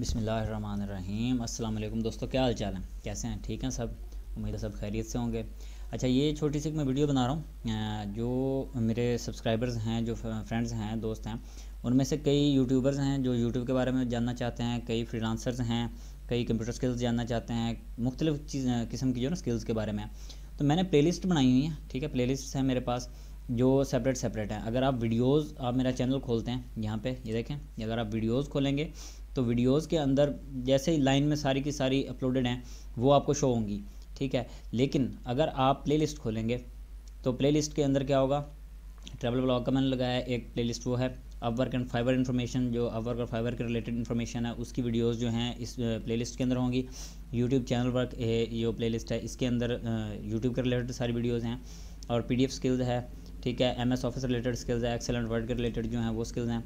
बिसमीम अल्लाम दोस्तों क्या हाल चाल है कैसे हैं ठीक हैं सब उम्मीद है सब खैरियत से होंगे अच्छा ये छोटी सी मैं वीडियो बना रहा हूँ जो मेरे सब्सक्राइबर्स हैं जो फ्रेंड्स हैं दोस्त हैं उनमें से कई यूट्यूबर्स हैं जो यूट्यूब के बारे में जानना चाहते हैं कई फ्रीलांसर्स हैं कई कंप्यूटर स्किल्स जानना चाहते हैं मुख्तलिफ़ चीज़ किस्म की जो ना स्किल्स के बारे में तो मैंने प्ले बनाई हुई है ठीक है प्ले है मेरे पास जो सेपरेट सेपरेट हैं अगर आप वीडियोस आप मेरा चैनल खोलते हैं यहाँ पे ये देखें अगर आप वीडियोस खोलेंगे तो वीडियोस के अंदर जैसे ही लाइन में सारी की सारी अपलोडेड हैं वो आपको शो होंगी ठीक है लेकिन अगर आप प्लेलिस्ट खोलेंगे तो प्लेलिस्ट के अंदर क्या होगा ट्रैवल ब्लॉग का मैंने लगाया एक प्ले वो है अपवर्क एंड फाइबर इन्फॉर्मेशन जो अपवर्क और फाइबर के रिलेटेड इन्फॉर्मेशन है उसकी वीडियोज़ जो हैं इस प्ले के अंदर होंगी यूट्यूब चैनल वर्क जो प्ले है इसके अंदर यूट्यूब के रिलेटेड सारी वीडियोज़ हैं और पी डी स्किल्स है ठीक है M S office related skills है एक्सेलेंट वर्ड के रिलेटेड जो हैं वो स्किल्स हैं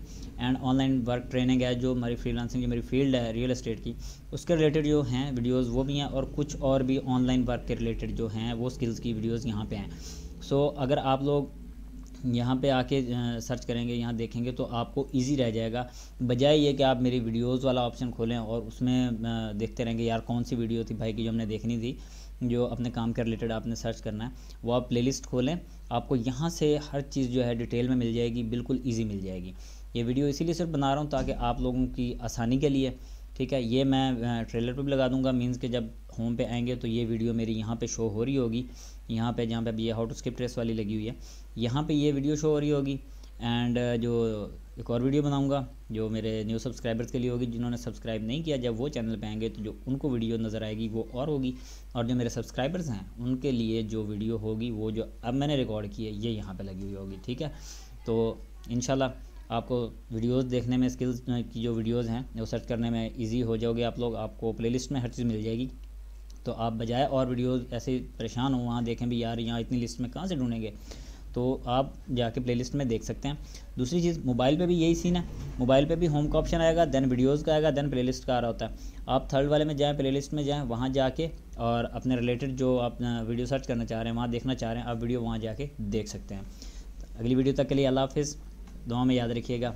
एंड ऑनलाइन वर्क ट्रेनिंग है जो हमारी फ्रीलांसिंग जो मेरी फील्ड है रियल इस्टेट की उसके रिलेटेड जो हैं वीडियोज़ वो भी हैं और कुछ और भी ऑनलाइन वर्क के रिलेटेड जो हैं वो स्किल्स की वीडियोज़ यहाँ पर हैं सो so, अगर आप लोग यहाँ पे आके सर्च करेंगे यहाँ देखेंगे तो आपको इजी रह जाएगा बजाय ये कि आप मेरी वीडियोस वाला ऑप्शन खोलें और उसमें देखते रहेंगे यार कौन सी वीडियो थी भाई की जो हमने देखनी थी जो अपने काम के रिलेटेड आपने सर्च करना है वो आप प्ले खोलें आपको यहाँ से हर चीज़ जो है डिटेल में मिल जाएगी बिल्कुल ईजी मिल जाएगी ये वीडियो इसीलिए सिर्फ बना रहा हूँ ताकि आप लोगों की आसानी के लिए ठीक है ये मैं ट्रेलर पर भी लगा दूँगा मीन्स कि जब होम पे आएंगे तो ये वीडियो मेरी यहाँ पे शो हो रही होगी यहाँ पे जहाँ पे अभी ये हॉट स्किप ट्रेस वाली लगी हुई है यहाँ पे ये वीडियो शो हो रही होगी एंड uh, जो एक और वीडियो बनाऊंगा जो मेरे न्यू सब्सक्राइबर्स के लिए होगी जिन्होंने सब्सक्राइब नहीं किया जब वो चैनल पे आएंगे तो जो उनको वीडियो नज़र आएगी वो और होगी और जो मेरे सब्सक्राइबर्स हैं उनके लिए जो वीडियो होगी वो जो अब मैंने रिकॉर्ड की है ये यहाँ पर लगी हुई होगी ठीक है तो इन आपको वीडियोस देखने में स्किल्स की जो वीडियोस हैं वो सर्च करने में इजी हो जाओगे आप लोग आपको प्लेलिस्ट में हर चीज़ मिल जाएगी तो आप बजाय और वीडियो ऐसे परेशान हो वहाँ देखें भी यार यहाँ इतनी लिस्ट में कहाँ से ढूंढेंगे तो आप जाके प्लेलिस्ट में देख सकते हैं दूसरी चीज़ मोबाइल पे भी यही सीन है मोबाइल पे भी होम का ऑप्शन आएगा देन वीडियोस का आएगा देन प्लेलिस्ट का आ रहा होता है आप थर्ड वाले में जाएँ प्लेलिस्ट में जाएँ वहाँ जाके और अपने रिलेटेड जो आप वीडियो सर्च करना चाह रहे हैं वहाँ देखना चाह रहे हैं आप वीडियो वहाँ जाके देख सकते हैं अगली वीडियो तक के लिए अल्लाह हाफ दुआ में याद रखिएगा